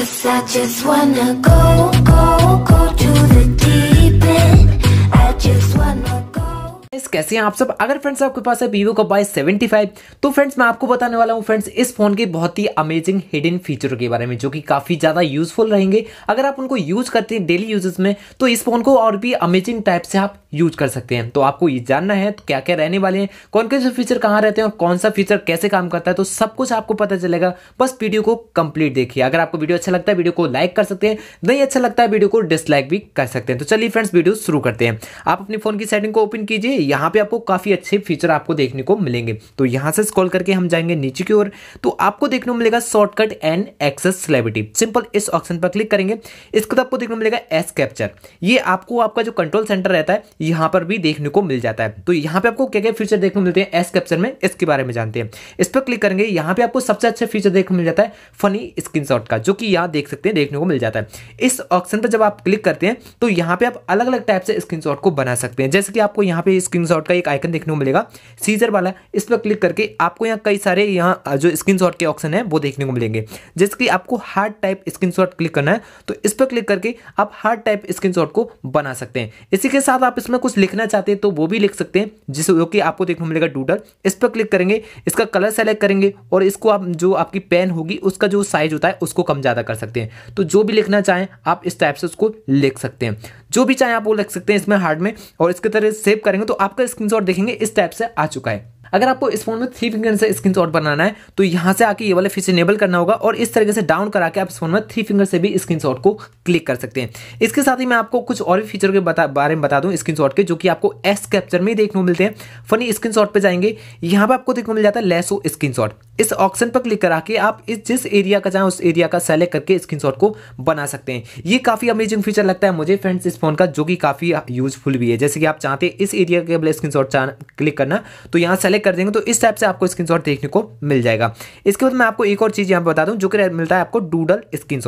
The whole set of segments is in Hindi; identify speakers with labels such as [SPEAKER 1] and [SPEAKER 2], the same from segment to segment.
[SPEAKER 1] Cause I just wanna go, go, go to the deep end I just wanna कैसे हैं आप सब अगर फ्रेंड्स आपके पास है वीवो का बाई सेवेंटी फाइव तो फ्रेंड्स मैं आपको बताने वाला हूं फ्रेंड्स इस फोन के बहुत ही अमेजिंग हिडन फीचर के बारे में जो कि काफी ज्यादा यूजफुल रहेंगे अगर आप उनको यूज करते हैं डेली यूजेस में तो इस फोन को और भी अमेजिंग टाइप से आप यूज कर सकते हैं तो आपको ये जानना है तो क्या क्या रहने वाले हैं कौन कौन से फीचर कहाँ रहते हैं और कौन सा फीचर कैसे काम करता है तो सब कुछ आपको पता चलेगा बस वीडियो को कंप्लीट देखिए अगर आपको वीडियो अच्छा लगता है वीडियो को लाइक कर सकते हैं नहीं अच्छा लगता है वीडियो को डिसलाइक भी कर सकते हैं तो चलिए फ्रेंड्स वीडियो शुरू करते हैं आप अपने फोन की सेटिंग को ओपन कीजिए यहाँ पे आपको काफ़ी अच्छे फीचर आपको देखने को मिलेंगे तो यहाँ से स्क्रॉल करके हम जाएंगे नीचे की ओर तो आपको देखने को मिलेगा shortcut and access celebrity simple इस ऑप्शन पर क्लिक करेंगे इसके बाद आपको देखने को मिलेगा एस कैप्चर ये आपको आपका जो कंट्रोल सेंटर रहता है यहाँ पर भी देखने को मिल जाता है तो यहाँ पे आपको क्या क्या फीचर देखने को मिलते हैं एस कैप्चर में इसके बारे में जानते हैं इस पर क्लिक करेंगे यहाँ पे आपको सबसे अच्छा फीचर देखने को मिल जाता है फनी स्क्रीन का जो कि यहाँ देख सकते हैं देखने को मिल जाता है इस ऑप्शन पर जब आप क्लिक करते हैं तो यहाँ पे आप अलग अलग टाइप से स्क्रीन को बना सकते हैं जैसे कि आपको यहाँ पे इस शॉट का एक आइकन देखने को मिलेगा सीजर वाला इस पर क्लिक करके आपको यहाँ कई सारे यहाँ जो शॉट के ऑप्शन है वो देखने को मिलेंगे जैसे कि आपको हार्ड टाइप शॉट क्लिक करना है तो इस पर क्लिक करके आप हार्ड टाइप शॉट को बना सकते हैं इसी के साथ आप इसमें कुछ लिखना चाहते हैं तो वो भी लिख सकते हैं जिस जो कि आपको देखने को मिलेगा डूडल इस पर क्लिक करेंगे इसका कलर सेलेक्ट करेंगे और इसको आप जो आपकी पेन होगी उसका जो साइज होता है उसको कम ज़्यादा कर सकते हैं तो जो भी लिखना चाहें आप इस टाइप से उसको लिख सकते हैं जो भी चाहे आप वो लिख सकते हैं इसमें हार्ड में और इसके तरह सेव करेंगे तो आपका स्क्रीनशॉट देखेंगे इस टाइप से आ चुका है अगर आपको इस फोन में थ्री फिंगर से स्क्रीन बनाना है तो यहाँ से आके ये वाले फीचर इनेबल करना होगा और इस तरीके से डाउन करा के आप इस फोन में थ्री फिंगर से भी स्क्रीन को क्लिक कर सकते हैं इसके साथ ही मैं आपको कुछ और भी फीचर के बता, बारे में बता दूँ स्क्रीन के जो कि आपको एस कैप्चर में देखने को मिलते हैं फनी स्क्रीन शॉट पर जाएंगे यहाँ पर आपको देखने को मिल जाता है लेसो स्क्रीन इस ऑप्शन पर क्लिक करा के आप इस जिस एरिया का चाहें उस एरिया का सेलेक्ट करके स्क्रीन को बना सकते हैं ये काफ़ी अमेजिंग फीचर लगता है मुझे फ्रेंड्स इस फोन का जो कि काफ़ी यूजफुल भी है जैसे कि आप चाहते हैं इस एरिया के स्क्रीन शॉट क्लिक करना तो यहाँ सेलेक्ट सेलेक्ट कर देंगे तो इस टाइप से आपको स्क्रीन देखने को मिल जाएगा इसके बाद मैं आपको एक और चीज़ यहाँ पर बता दूँ जो कि मिलता है आपको डूडल स्क्रीन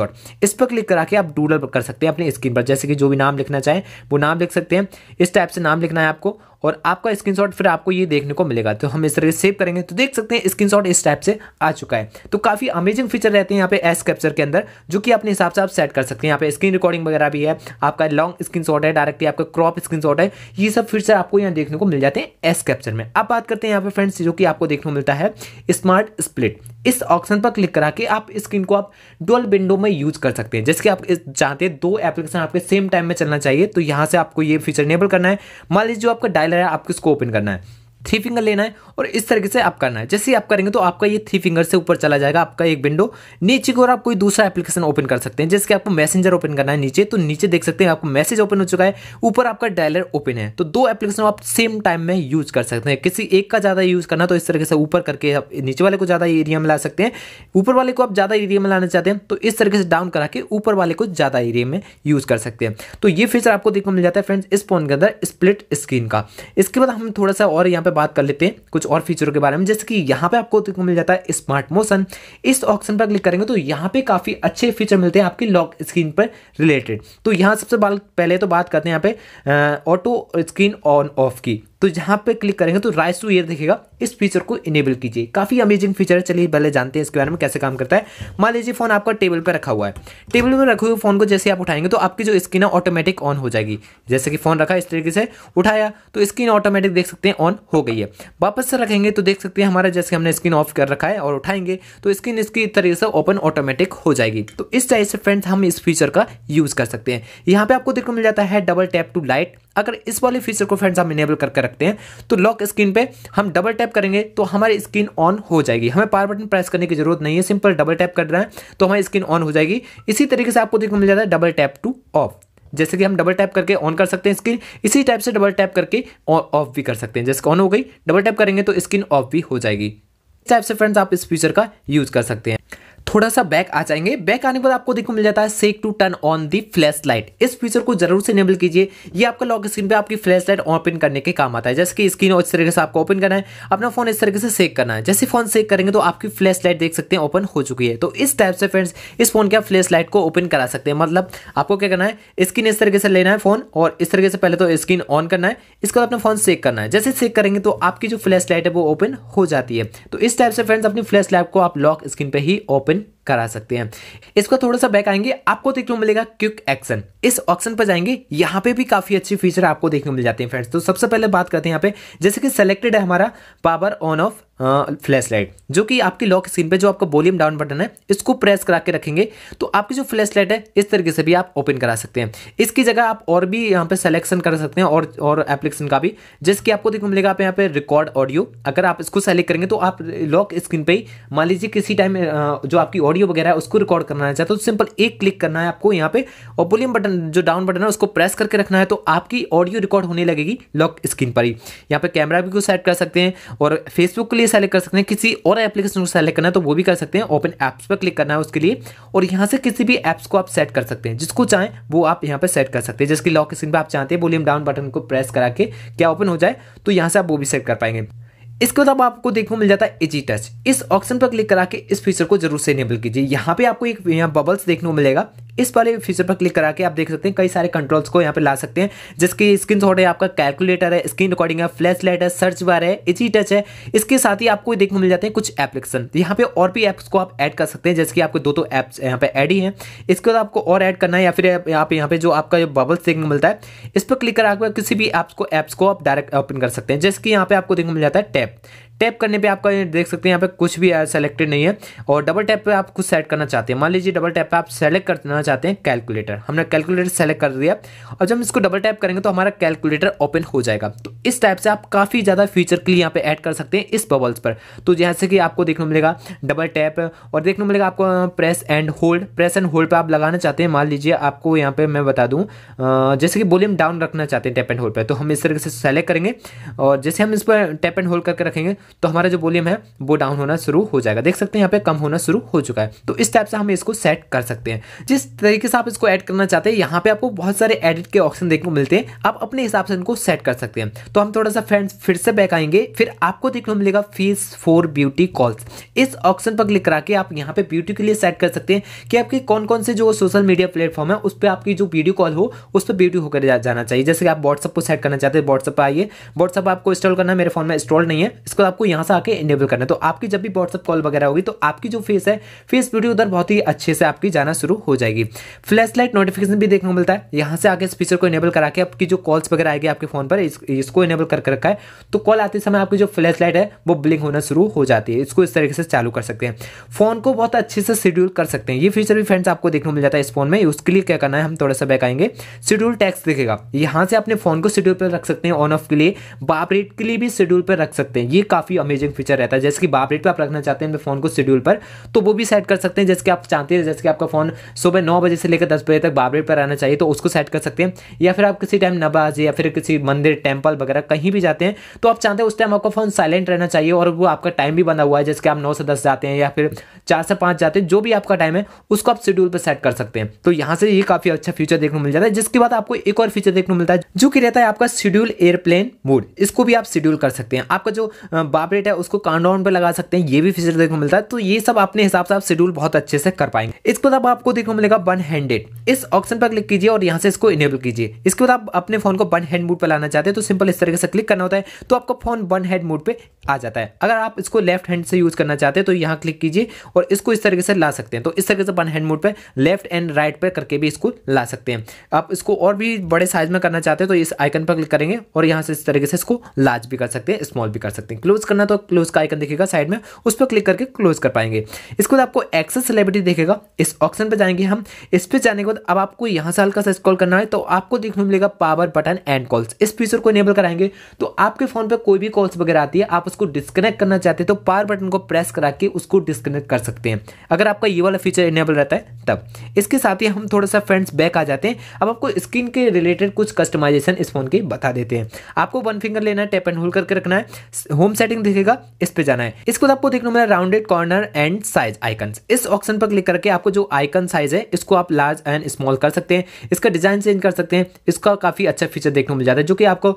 [SPEAKER 1] इस पर क्लिक करा के आप डूडल कर सकते हैं अपने स्क्रीन पर जैसे कि जो भी नाम लिखना चाहें वो नाम लिख सकते हैं इस टाइप से नाम लिखना है आपको और आपका स्क्रीन फिर आपको ये देखने को मिलेगा तो हम इस तरह सेव करेंगे तो देख सकते हैं स्क्रीन इस टाइप से आ चुका है तो काफ़ी अमेजिंग फीचर रहते हैं यहाँ पे एस कैप्चर के अंदर जो कि अपने हिसाब से आप सेट कर सकते हैं यहाँ पे स्क्रीन रिकॉर्डिंग वगैरह भी है आपका लॉन्ग स्क्रीन है डायरेक्टली आपका क्रॉप स्क्रीन है ये सब फीचर आपको यहाँ देखने को मिल जाते हैं एस कैप्चर में अब बात करते हैं यहाँ पे फ्रेंड्स जो कि आपको देखने को मिलता है स्मार्ट स्प्लिट इस ऑप्शन पर क्लिक करा के आप स्क्रीन को आप डुअल विंडो में यूज कर सकते हैं जैसे कि आप चाहते हैं दो एप्लीकेशन आपके सेम टाइम में चलना चाहिए तो यहाँ से आपको ये फीचर इनेबल करना है मान लीजिए जो आपका डायलर है आपको इसको ओपन करना है थ्री फिंगर लेना है और इस तरीके से आप करना है जैसे ही आप करेंगे तो आपका ये थ्री फिंगर से ऊपर चला जाएगा आपका एक विंडो नीचे की ओर आप कोई दूसरा एप्लीकेशन ओपन कर सकते हैं जैसे कि आपको मैसेंजर ओपन करना है नीचे तो नीचे देख सकते हैं आपको मैसेज ओपन हो चुका है ऊपर आपका डायलर ओपन है तो दो एप्लीकेशन आप सेम टाइम में यूज कर सकते हैं किसी एक का ज़्यादा यूज करना तो इस तरीके से ऊपर करके आप नीचे वाले को ज़्यादा एरिया में ला सकते हैं ऊपर वाले को आप ज़्यादा एरिया में लाना चाहते हैं तो इस तरीके से डाउन करा के ऊपर वाले को ज़्यादा एरिया में यूज कर सकते हैं तो ये फीचर आपको देखने मिल जाता है फ्रेंड्स इस फोन के अंदर स्प्लिट स्क्रीन का इसके बाद हम थोड़ा सा और यहाँ पे बात कर लेते हैं कुछ और फीचरों के बारे में जैसे कि यहाँ पे आपको देखने मिल जाता है स्मार्ट मोशन इस ऑप्शन पर क्लिक करेंगे तो यहाँ पे काफ़ी अच्छे फीचर मिलते हैं आपकी लॉक स्क्रीन पर रिलेटेड तो यहाँ सबसे पहले तो बात करते हैं यहाँ पे ऑटो स्क्रीन ऑन ऑफ की तो जहाँ पे क्लिक करेंगे तो राइस टू ईयर देखेगा इस फीचर को इनेबल कीजिए काफ़ी अमेजिंग फीचर है चलिए पहले जानते हैं इसके बारे में कैसे काम करता है मान लीजिए फ़ोन आपका टेबल पर रखा हुआ है टेबल पर रखे हुए फ़ोन को जैसे आप उठाएंगे तो आपकी जो स्क्रीन है ऑटोमेटिक ऑन हो जाएगी जैसे कि फ़ोन रखा इस तरीके से उठाया तो स्क्रीन ऑटोमेटिक देख सकते हैं ऑन हो गई है वापस से रखेंगे तो देख सकते हैं हमारा जैसे हमने स्क्रीन ऑफ कर रखा है और उठाएंगे तो स्क्रीन इसकी तरीके से ओपन ऑटोमेटिक हो जाएगी तो इस टाइप से फ्रेंड्स हम इस फीचर का यूज़ कर सकते हैं यहाँ पर आपको देखने मिल जाता है डबल टैप टू लाइट अगर इस वाले फीचर को फ्रेंड्स हम इनेबल करके रखते हैं तो लॉक स्क्रीन पे हम डबल टैप करेंगे तो हमारी स्क्रीन ऑन हो जाएगी हमें पावर बटन प्रेस करने की जरूरत नहीं है सिंपल डबल टैप कर रहे हैं तो हमारी स्क्रीन ऑन हो जाएगी इसी तरीके से आपको देखने मिल जाता है डबल टैप टू ऑफ जैसे कि हम डबल टैप करके ऑन कर सकते हैं स्क्रीन इसी टाइप से डबल टैप करके ऑफ भी कर सकते हैं जैसे ऑन हो गई डबल टैप करेंगे तो स्क्रीन ऑफ भी हो जाएगी इस टाइप से फ्रेंड्स आप इस फीचर का यूज़ कर सकते हैं थोड़ा सा बैक आ जाएंगे बैक आने के बाद आपको देखो मिल जाता है shake to turn on the flash light इस फीचर को जरूर से इनेबल कीजिए ये आपका लॉक स्क्रीन पे आपकी फ्लैश लाइट ओपन करने के काम आता है जैसे कि स्क्रीन इस तरीके से आपको ओपन करना है अपना फोन इस तरीके से सेक करना है जैसे फोन सेक करेंगे तो आपकी फ्लैश लाइट देख सकते हैं ओपन हो चुकी है तो इस टाइप से फ्रेंड्स इस फोन के आप फ्लैश लाइट को ओपन करा सकते हैं मतलब आपको क्या करना है स्क्रीन इस तरीके से लेना है फोन और इस तरीके से पहले तो स्क्रीन ऑन करना है इसके बाद अपना फोन सेक करना है जैसे सेक करेंगे तो आपकी जो फ्लैश लाइट है वो ओपन हो जाती है तो इस टाइप से फ्रेंड्स अपनी फ्लैश लाइट को आप लॉक स्क्रीन पर ही ओपन Bye. करा सकते हैं इसको थोड़ा सा बैक आएंगे आपको देखने को मिलेगा क्विक एक्शन इस ऑप्शन पर जाएंगे यहाँ पे भी काफ़ी अच्छे फीचर आपको देखने को मिल जाते हैं फ्रेंड्स तो सबसे पहले बात करते हैं यहाँ पे जैसे कि सेलेक्टेड है हमारा power on off flash light जो कि आपकी लॉक स्क्रीन पे जो आपका वॉल्यूम डाउन बटन है इसको प्रेस करा के रखेंगे तो आपकी जो फ्लैश लाइट है इस तरीके से भी आप ओपन करा सकते हैं इसकी जगह आप और भी यहाँ पे सिलेक्शन कर सकते हैं और और एप्लीकेशन का भी जिसके आपको देखने मिलेगा आप यहाँ पे रिकॉर्ड ऑडियो अगर आप इसको सेलेक्ट करेंगे तो आप लॉक स्क्रीन पर ही मान लीजिए किसी टाइम जो आपकी ऑडियो वगैरह है उसको रिकॉर्ड करना चाहते हो तो सिंपल एक क्लिक करना है आपको यहाँ पे और वॉल्यूम बटन जो डाउन बटन है उसको प्रेस करके रखना है तो आपकी ऑडियो रिकॉर्ड होने लगेगी लॉक स्क्रीन पर ही यहाँ पे कैमरा भी को सेट कर सकते हैं और फेसबुक के लिए सेलेक्ट कर सकते हैं किसी और एप्लीकेशन को सेलेक्ट करना है तो वो भी कर सकते हैं ओपन ऐप्स पर क्लिक करना है उसके लिए और यहाँ से किसी भी ऐप्स को आप सेट कर सकते हैं जिसको चाहें वो आप यहाँ पर सेट कर सकते हैं जिसकी लॉक स्क्रीन पर आप चाहते हैं वॉल्यूम डाउन बटन को प्रेस करा के क्या ओपन हो जाए तो यहाँ से आप वो भी सेट कर पाएंगे इसके बाद आपको देखने मिल जाता है एजी टच इस ऑप्शन पर क्लिक करा के इस फीचर को जरूर से इनेबल कीजिए यहाँ पे आपको एक यहाँ बबल्स देखने को मिलेगा इस वाले फीचर पर क्लिक करा के आप देख सकते हैं कई सारे कंट्रोल्स को यहाँ पे ला सकते हैं जिसकी स्क्रीन शॉट है आपका कैलकुलेटर है स्क्रीन रिकॉर्डिंग है फ्लैश लाइट है सर्च बार है इजी टच है इसके साथ ही आपको देखने को मिल जाते हैं कुछ एप्लीकेशन तो यहाँ पे और भी ऐप्स को आप ऐड कर सकते हैं जैसे कि आपको दो तो ऐप्स यहाँ पे एड ही है इसके बाद आपको और ऐड करना है या फिर आप यहाँ पे जो आपका बबल्स देखने को मिलता है इस पर क्लिक करा किसी भी ऐप्स को ऐप्स को आप डायरेक्ट ओपन कर सकते हैं जैसे कि यहाँ पे आपको देखने को मिल जाता है टैप टैप करने पे आपका देख सकते हैं यहाँ पे कुछ भी सेलेक्टेड नहीं है और डबल टैप पे आप कुछ सेट करना चाहते हैं मान लीजिए डबल टैप पे आप सेलेक्ट करना चाहते हैं कैलकुलेटर हमने कैलकुलेटर सेलेक्ट कर दिया और जब हम इसको डबल टैप करेंगे तो हमारा कैलकुलेटर ओपन हो जाएगा तो इस टाइप से आप काफ़ी ज़्यादा फीचर के लिए यहाँ पे ऐड कर सकते हैं इस बबल्स पर तो जैसे कि आपको देखने मिलेगा डबल टैप और देखने मिलेगा आपको press and hold press and hold पर आप लगाना चाहते हैं मान लीजिए आपको यहाँ पर मैं बता दूँ जैसे कि वॉल्यूम डाउन रखना चाहते हैं टैप एंड होल्ड पर तो हम इस तरीके से सेलेक्ट करेंगे और जैसे हम इस पर टैप एंड होल्ड करके रखेंगे तो हमारा जो वॉल्यूम है वो डाउन होना शुरू हो जाएगा देख सकते हैं यहाँ पे कम होना शुरू हो चुका है तो इस टाइप से हम इसको सेट कर सकते हैं जिस तरीके से आप इसको ऐड करना चाहते हैं यहाँ पे आपको बहुत सारे एडिट के ऑप्शन देखने को मिलते हैं आप अपने हिसाब से इनको सेट कर सकते हैं तो हम थोड़ा सा फ्रेंड्स फिर से बैक आएंगे फिर आपको देखने को मिलेगा फीस फॉर ब्यूटी कॉल्स इस ऑप्शन पर क्लिक करा के आप यहाँ पे ब्यूटी के लिए सेट कर सकते हैं कि आपके कौन कौन से जो सोशल मीडिया प्लेटफॉर्म है उस पर आपकी जो वीडियो कॉल हो उस पर ब्यूटी होकर जाना चाहिए जैसे कि आप व्हाट्सअप को सेट करना चाहते हैं व्हाट्सअप पर आइए व्हाट्सअप आपको इंस्टॉल करना मेरे फोन में इंस्टॉल नहीं है इसको आपको आपको यहां से आके इनेबल करना है तो आपकी जब भी व्हाट्सअप कॉल वगैरह होगी तो आपकी जो फेस है फेस वीडियो उधर बहुत ही अच्छे से आपकी जाना शुरू हो जाएगी फ्लैश लाइट नोटिफिकेशन भी देखने को मिलता है यहां से आगे स्पीचर को इनेबल करा के आपकी जो कॉल्स वगैरह आएगी आपके फोन पर इस, इसको इनेबल करके रखा है तो कॉल आते समय आपकी जो फ्लैश लाइट है वो ब्लिंक होना शुरू हो जाती है इसको इस तरीके से चालू कर सकते हैं फोन को बहुत अच्छे से शेड्यूल कर सकते हैं ये फीचर भी फ्रेंड्स आपको देखने को मिल जाता है इस फोन में उसके लिए क्या करना है हम थोड़ा सा बैक आएंगे शेड्यूल टैक्स देखेगा यहां से अपने फोन को शेड्यूल पर रख सकते हैं ऑन ऑफ के लिए बाप रेट के लिए भी शेड्यूल पर रख सकते हैं ये काफी काफ़ी अमेजिंग फीचर रहता है जैसे कि रेट पर आप रखना चाहते हैं फ़ोन को शेड्यूल पर तो वो भी सेट कर सकते हैं जैसे कि आप चाहते हैं जैसे कि आपका फ़ोन सुबह नौ बजे से लेकर दस बजे तक रेट पर रहना चाहिए तो उसको सेट कर सकते हैं या फिर आप किसी टाइम नबाज या फिर किसी मंदिर टेम्पल वगैरह कहीं भी जाते हैं तो आप चाहते हैं उस टाइम आपका फ़ोन साइलेंट रहना चाहिए और वो आपका टाइम भी बना हुआ है जैसे कि आप नौ से दस जाते हैं या फिर चार से पाँच जाते हैं जो भी आपका टाइम है उसको आप शेड्यूल पर सेट कर सकते हैं तो यहाँ से ये काफ़ी अच्छा फीचर देखने को मिल जाता है जिसके बाद आपको एक और फीचर देखने को मिलता है जो कि रहता है आपका शेड्यूल एयरप्लेन मोड इसको भी आप शेड्यूल कर सकते हैं आपका जो बाप रेट है उसको काउंट पे पर लगा सकते हैं ये भी फीचर देखने को मिलता है तो ये सब अपने हिसाब से आप शेड्यूल बहुत अच्छे से कर पाएंगे इसके बाद आपको देखने को मिलेगा वन हैंडेड इस ऑप्शन पर क्लिक कीजिए और यहाँ से इसको इनेबल कीजिए इसके बाद आप अपने फोन को वन हैंड मोड पर लाना चाहते हैं तो सिंपल इस तरीके से क्लिक करना होता है तो आपका फोन वन हैंड मोड पर आ जाता है अगर आप इसको लेफ्ट हैंड से यूज करना चाहते हैं तो यहाँ क्लिक कीजिए और इसको इस तरीके से ला सकते हैं तो इस तरीके से वन हैंड मोड पर लेफ्ट एंड राइट पर करके भी इसको ला सकते हैं आप इसको और भी बड़े साइज में करना चाहते हैं तो इस आइकन पर क्लिक करेंगे और यहाँ से इस तरीके से इसको लार्ज भी कर सकते हैं स्मॉल भी कर सकते हैं क्लोज क्लोज करना तो क्लोज का आइकन दिखेगा साइड में उस पर क्लिक करके क्लोज कर पाएंगे इसके बाद आपको एक्सेस सेलिब्रिटी देखेगा इस ऑप्शन पर जाएंगे हम इस पर जाने के बाद अब आपको यहाँ से हल्का सा स्क्रॉल करना है तो आपको देखने मिलेगा पावर बटन एंड कॉल्स इस फीचर को इनेबल कराएंगे तो आपके फोन पर कोई भी कॉल्स वगैरह आती है आप उसको डिस्कनेक्ट करना चाहते हैं तो पावर बटन को प्रेस करा के उसको डिस्कनेक्ट कर सकते हैं अगर आपका ये वाला फीचर इनेबल रहता है तब इसके साथ ही हम थोड़ा सा फ्रेंड्स बैक आ जाते हैं अब आपको स्क्रीन के रिलेटेड कुछ कस्टमाइजेशन इस फोन के बता देते हैं आपको वन फिंगर लेना है टैप एंड होल्ड करके रखना है होम सेटिंग सेटिंग दिखेगा इस पे जाना है इसके बाद तो आपको देखना मिला rounded corner and size icon इस ऑप्शन पर क्लिक करके आपको जो आइकन साइज है इसको आप लार्ज एंड स्मॉल कर सकते हैं इसका डिजाइन चेंज कर सकते हैं इसका काफी अच्छा फीचर देखने को मिल जाता है जो कि आपको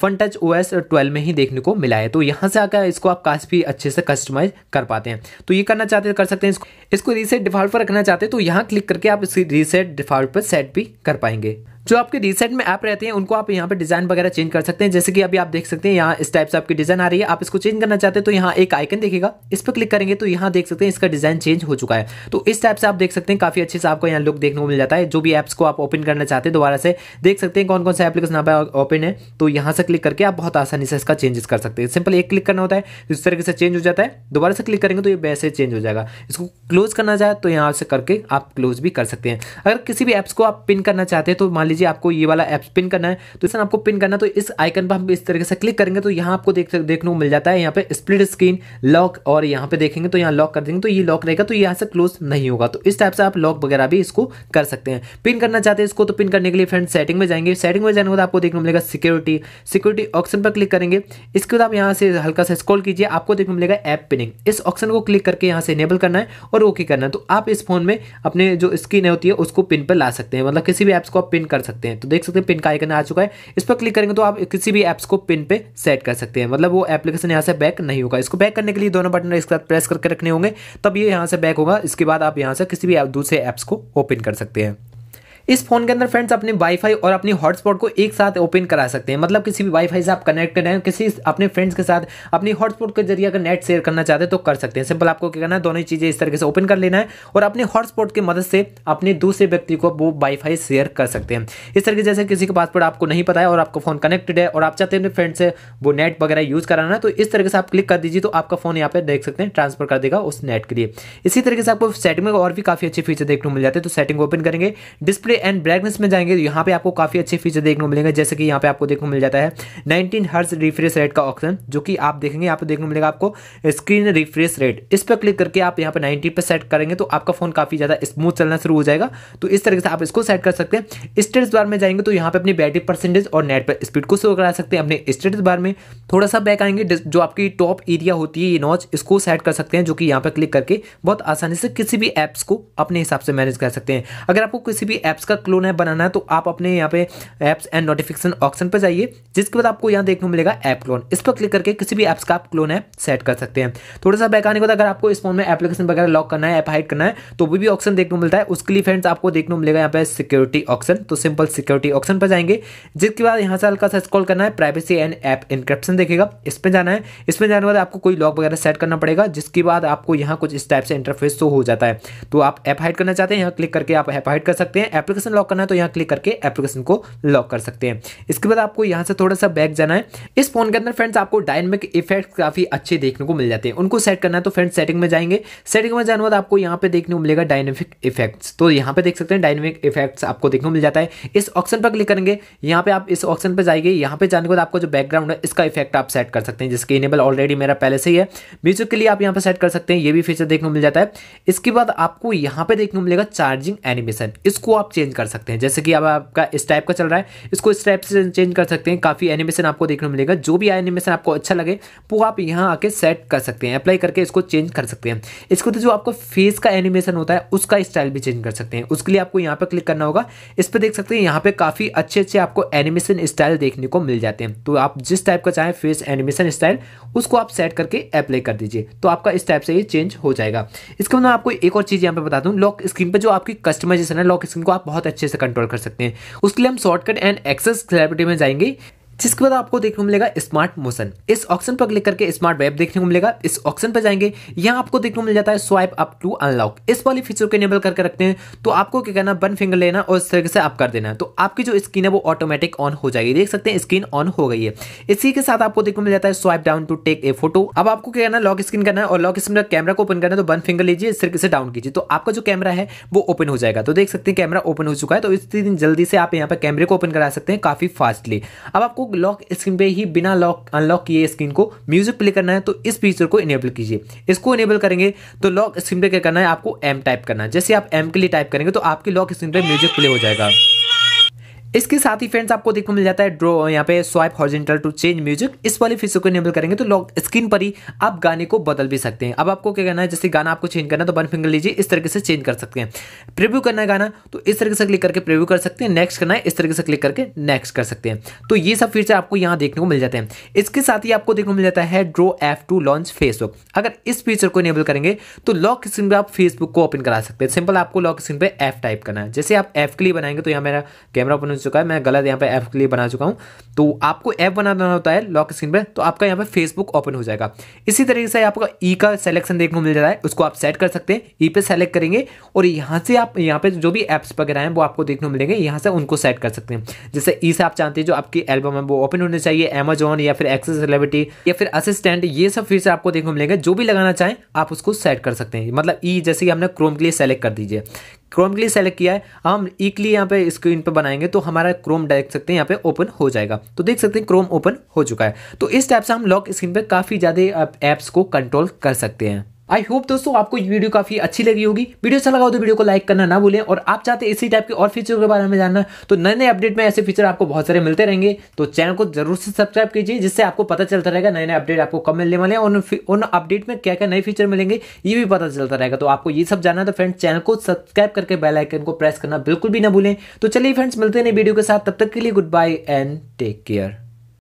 [SPEAKER 1] फन टच ओ एस में ही देखने को मिला है तो यहाँ से आकर इसको आप काफी अच्छे से कस्टमाइज कर पाते हैं तो ये करना चाहते कर सकते हैं इसको, इसको रीसेट डिफॉल्ट पर रखना चाहते हैं तो यहाँ क्लिक करके आप इसकी रीसेट डिफॉल्ट पर सेट भी कर पाएंगे जो आपके रीसेट में ऐप रहते हैं उनको आप यहाँ पे डिज़ाइन वगैरह चेंज कर सकते हैं जैसे कि अभी आप देख सकते हैं यहाँ इस टाइप से आपकी डिज़ाइन आ रही है आप इसको चेंज करना चाहते हैं तो यहाँ एक आइकन देखेगा इस पर क्लिक करेंगे तो यहाँ देख सकते हैं इसका डिज़ाइन चेंज हो चुका है तो इस टाइप से आप देख सकते हैं काफ़ी अच्छे से आपको यहाँ लुक देखने को मिल जाता है जो भी ऐप्स को आप ओपन करना चाहते हैं दोबारा से देख सकते हैं कौन कौन सा एप्लीकेशन यहाँ पर ओपन है तो यहाँ से क्लिक करके आप बहुत आसानी से इसका चेंजेस कर सकते हैं सिंपल एक क्लिक करना होता है तो इस तरीके से चेंज हो जाता है दोबारा से क्लिक करेंगे तो ये वैसे चेंज हो जाएगा इसको क्लोज करना चाहे तो यहाँ से करके आप क्लोज भी कर सकते हैं अगर किसी भी ऐप्स को आप पिन करना चाहते हैं तो मान लीजिए लीजिए आपको ये वाला ऐप्स पिन करना है तो इसमें आपको पिन करना तो इस आइकन पर हम इस तरीके से क्लिक करेंगे तो यहाँ आपको देख देखने को मिल जाता है यहाँ पे स्प्लिट स्क्रीन लॉक और यहाँ पे देखेंगे तो यहाँ लॉक कर देंगे तो ये लॉक रहेगा तो यहाँ से क्लोज नहीं होगा तो इस टाइप से आप लॉक वगैरह भी इसको कर सकते हैं पिन करना चाहते हैं इसको तो पिन करने के लिए फ्रेंड सेटिंग में जाएंगे सेटिंग में जाने के बाद आपको देखने को मिलेगा सिक्योरिटी सिक्योरिटी ऑप्शन पर क्लिक करेंगे इसके बाद आप यहाँ से हल्का सा स्क्रॉल कीजिए आपको देखने को मिलेगा ऐप पिनिंग इस ऑप्शन को क्लिक करके यहाँ से इनेबल करना है और ओके करना है तो आप इस फोन में अपने जो स्क्रीन होती है उसको पिन पर ला सकते हैं मतलब किसी भी ऐप्स को आप पिन कर कर सकते हैं तो देख सकते हैं पिन का आइकन आ चुका है इस पर क्लिक करेंगे तो आप किसी भी एप्स को पिन पे सेट कर सकते हैं मतलब वो एप्लीकेशन यहाँ से बैक नहीं होगा इसको बैक करने के लिए दोनों बटन इसके साथ प्रेस करके रखने होंगे तब ये यहाँ से बैक होगा इसके बाद आप यहाँ से किसी भी दूसरे ऐप्स को ओपन कर सकते हैं इस फोन के अंदर फ्रेंड्स अपने वाईफाई और अपनी हॉटस्पॉट को एक साथ ओपन करा सकते हैं मतलब किसी भी वाईफाई से आप कनेक्टेड हैं किसी अपने फ्रेंड्स के साथ अपनी हॉटस्पॉट के जरिए अगर नेट शेयर करना चाहते हैं तो कर सकते हैं सिंपल आपको क्या करना है दोनों चीज़ें इस तरीके से ओपन कर लेना है और अपने हॉटस्पॉट की मदद से अपने दूसरे व्यक्ति को वो वाईफाई शेयर कर सकते हैं इस तरीके जैसे किसी के पासवर्ड आपको नहीं पता है और आपका फोन कनेक्टेड है और आप चाहते हैं फ्रेंड से वो नेट वगैरह यूज़ कराना है तो इस तरीके से आप क्लिक कर दीजिए तो आपका फोन यहाँ पर देख सकते हैं ट्रांसफर कर देगा उस नेट के लिए इसी तरीके से आपको सेटिंग में और भी काफ़ी अच्छे फीचर देखने को मिल जाते हैं तो सेटिंग ओपन करेंगे डिस्प्ले एंड ब्राइटनेस में जाएंगे तो यहाँ पे आपको काफ़ी अच्छे फीचर देखने को मिलेंगे जैसे कि यहाँ पे आपको देखने को मिल जाता है 19 हर्ज रिफ्रेश रेट का ऑप्शन जो कि आप देखेंगे यहाँ पे देखने को मिलेगा आपको स्क्रीन रिफ्रेश रेट इस पर क्लिक करके आप यहाँ पे 90 पे सेट करेंगे तो आपका फोन काफ़ी ज़्यादा स्मूथ चलना शुरू हो जाएगा तो इस तरीके से आप इसको सेट कर सकते हैं स्टेटस बार में जाएंगे तो यहाँ पर अपनी बैटरी परसेंटेज और नेट पर स्पीड को शो करा सकते हैं अपने स्टेटस बार में थोड़ा सा बैक आएंगे जो आपकी टॉप एरिया होती है ये नॉच इसको सेट कर सकते हैं जो कि यहाँ पर क्लिक करके बहुत आसानी से किसी भी एप्स को अपने हिसाब से मैनेज कर सकते हैं अगर आपको किसी भी एप्स इसका क्लोन है बनाना है तो आप अपने यहाँ पे एप्स एंड नोटिफिकेशन ऑप्शन पर जाइए जिसके बाद आपको यहाँ देखने को मिलेगा ऐप क्लोन इस पर क्लिक करके किसी भी ऐप्स का आप क्लोन है सेट कर सकते हैं थोड़ा सा बैक आने के बाद अगर आपको इस फोन में एप्लीकेशन वगैरह लॉक करना है ऐप हाइड करना है तो वो भी ऑप्शन देखने को मिलता है उसके लिए फ्रेंड्स आपको देखने को मिलेगा यहाँ पे सिक्योरिटी ऑप्शन तो सिंपल सिक्योरिटी ऑप्शन पर जाएंगे जिसके बाद यहाँ से हल्का सा स्कॉल करना है प्राइवेसी एंड ऐप इंक्रिप्शन देखेगा इस पर जाना है इसमें जाने के बाद आपको कोई लॉक वगैरह सेट करना पड़ेगा जिसके बाद आपको यहाँ कुछ इस टाइप से इंटरफेस शो हो जाता है तो आप ऐप हाइड करना चाहते हैं यहाँ क्लिक करके आप ऐप हाइड कर सकते हैं एप्लीकेशन एप्लीकेशन लॉक करना है तो यहाँ क्लिक करके एप्लीकेशन को लॉक कर सकते हैं इसके बाद आपको यहाँ से थोड़ा सा बैक जाना है इस फोन के अंदर फ्रेंड्स आपको डायनमिक इफेक्ट काफ़ी अच्छे देखने को मिल जाते हैं उनको सेट करना है तो फ्रेंड्स सेटिंग में जाएंगे सेटिंग में जाने बाद आपको यहाँ पे देखने को मिलेगा डायनेमिक इफेक्ट्स तो यहाँ पे देख सकते हैं डायनेमिक इफेक्ट्स आपको देखने को मिल जाता है इस ऑप्शन पर क्लिक करेंगे यहाँ पे आप इस ऑप्शन पर जाएंगे यहाँ पे जाने के बाद आपको जो बैकग्राउंड है इसका इफेक्ट आप सेट कर सकते हैं जिसके इनेबल ऑलरेडी मेरा पहले से ही है म्यूजिक के लिए आप यहाँ पर सेट कर सकते हैं ये भी फीचर देखने को मिल जाता है इसके बाद आपको यहाँ पे देखने को मिलेगा चार्जिंग एनिमेशन इसको आप चेंज कर सकते हैं जैसे कि अब आपका इस टाइप का चल रहा है इसको इस टाइप से चेंज कर सकते हैं काफ़ी एनिमेशन आपको देखने को मिलेगा जो भी एनिमेशन आपको अच्छा लगे वो आप यहाँ आके सेट कर सकते हैं अप्लाई करके इसको चेंज कर सकते हैं इसको तो जो आपका फेस का एनिमेशन होता है उसका स्टाइल भी चेंज कर सकते हैं उसके लिए आपको यहाँ पर क्लिक करना होगा इस पर देख सकते हैं यहाँ पर काफ़ी अच्छे अच्छे आपको एनिमेशन स्टाइल देखने को मिल जाते हैं तो आप जिस टाइप का चाहें फेस एनिमेशन स्टाइल उसको आप सेट करके अप्लाई कर दीजिए तो आपका इस टाइप से ये चेंज हो जाएगा इसके बाद मैं आपको एक और चीज़ यहाँ पर बता दूँ लॉक स्क्रीन पर जो आपकी कस्टमाइजेशन है लॉक स्क्रीन को आप बहुत अच्छे से कंट्रोल कर सकते हैं उसके लिए हम शॉर्टकट एंड एक्सेस सेलिब्रिटी में जाएंगे जिसके बाद आपको देखने को मिलेगा स्मार्ट मोशन इस ऑप्शन पर क्लिक करके स्मार्ट वेब देखने को मिलेगा इस ऑप्शन पर जाएंगे यहाँ आपको देखने को मिल जाता है स्वाइप अप टू अनलॉक इस वाली फीचर को इनेबल करके रखते हैं तो आपको क्या करना वन फिंगर लेना और इस तरीके से आप कर देना तो आपकी जो स्क्रीन है वो ऑटोमेटिक ऑन हो जाएगी देख सकते हैं स्क्रीन ऑन हो गई है इसी के साथ आपको देखने को मिल जाता है swipe down to take a photo अब आपको क्या करना लॉक स्क्रीन करना है और लॉक स्क्रीन का कैमरा को ओपन करना है तो वन फिंगर लीजिए इस तरीके से डाउन कीजिए तो आपका जो कैमरा है वो ओपन हो जाएगा तो देख सकते हैं कैमरा ओपन हो चुका है तो इस दिन जल्दी से आप यहाँ पर कैमरे को ओपन करा सकते हैं काफी फास्टली अब आपको लॉक स्क्रीन पे ही बिना लॉक अनलॉक किए स्क्रीन को म्यूजिक प्ले करना है तो इस फीचर को इनेबल कीजिए इसको इनेबल करेंगे तो लॉक स्क्रीन पे क्या करना है आपको एम टाइप करना है जैसे आप एम के लिए टाइप करेंगे तो आपके लॉक स्क्रीन पर म्यूजिक प्ले हो जाएगा इसके साथ ही फ्रेंड्स आपको देखने मिल जाता है ड्रो यहाँ पे swipe horizontal to change music इस वाले फीचर को इनेबल करेंगे तो लॉक स्क्रीन पर ही आप गाने को बदल भी सकते हैं अब आपको क्या करना है जैसे गाना आपको चेंज करना है तो वन फिंगर लीजिए इस तरीके से चेंज कर सकते हैं प्रिव्यू करना है गाना तो इस तरीके से क्लिक करके प्रिव्यू कर सकते हैं नेक्स्ट करना है इस तरीके से क्लिक करके नेक्स्ट कर सकते हैं तो ये सब फीचर आपको यहाँ देखने को मिल जाते हैं इसके साथ ही आपको देखने को मिल जाता है draw F to launch Facebook अगर इस फीचर को इनेबल करेंगे तो लॉक स्क्रीन पर आप फेसबुक को ओपन करा सकते हैं सिंपल आपको लॉक स्क्रीन पर एफ टाइप करना है जैसे आप एफ के लिए बनाएंगे तो यहाँ मेरा कैमरा ओपन पहुंच चुका है मैं गलत यहाँ पे ऐप के लिए बना चुका हूँ तो आपको ऐप बनाना होता है लॉक स्क्रीन पर तो आपका यहाँ पे फेसबुक ओपन हो जाएगा इसी तरीके से आपका ई e का सिलेक्शन देखने को मिल जाता है उसको आप सेट कर सकते हैं ई e पे सेलेक्ट करेंगे और यहाँ से आप यहाँ पे जो भी ऐप्स वगैरह हैं वो आपको देखने को मिलेंगे यहाँ से उनको सेट कर सकते हैं जैसे ई e से आप चाहते हैं जो आपकी एल्बम है वो ओपन होने चाहिए अमेजोन या फिर एक्सेस सेलिब्रिटी या फिर असिस्टेंट ये सब फीचर आपको देखने को मिलेंगे जो भी लगाना चाहें आप उसको सेट कर सकते हैं मतलब ई जैसे कि हमने क्रोम के लिए सेलेक्ट कर दीजिए क्रोम के लिए सेलेक्ट किया है अब हम इकली यहाँ पे स्क्रीन पे बनाएंगे तो हमारा क्रोम देख सकते हैं यहाँ पे ओपन हो जाएगा तो देख सकते हैं क्रोम ओपन हो चुका है तो इस टाइप से हम लॉक स्क्रीन पे काफ़ी ज़्यादा ऐप्स को कंट्रोल कर सकते हैं आई होप दोस्तों आपको ये वीडियो काफी अच्छी लगी होगी वीडियो अच्छा लगा हो तो वीडियो को लाइक करना ना भूलें और आप चाहते इसी टाइप के और फीचर के बारे में जानना तो नए नए अपडेट में ऐसे फीचर आपको बहुत सारे मिलते रहेंगे तो चैनल को जरूर से सब्सक्राइब कीजिए जिससे आपको पता चलता रहेगा नए नए अपडेट आपको कब मिलने वाले हैं और उन अपडेट में क्या क्या नए फीचर मिलेंगे ये भी पता चलता रहेगा तो आपको ये सब जानना तो फ्रेंड्स चैनल को सब्सक्राइब करके बेलाइकन को प्रेस करना बिल्कुल भी ना भूलें तो चलिए फ्रेंड्स मिलते हैं वीडियो के साथ तब तक के लिए good bye and take care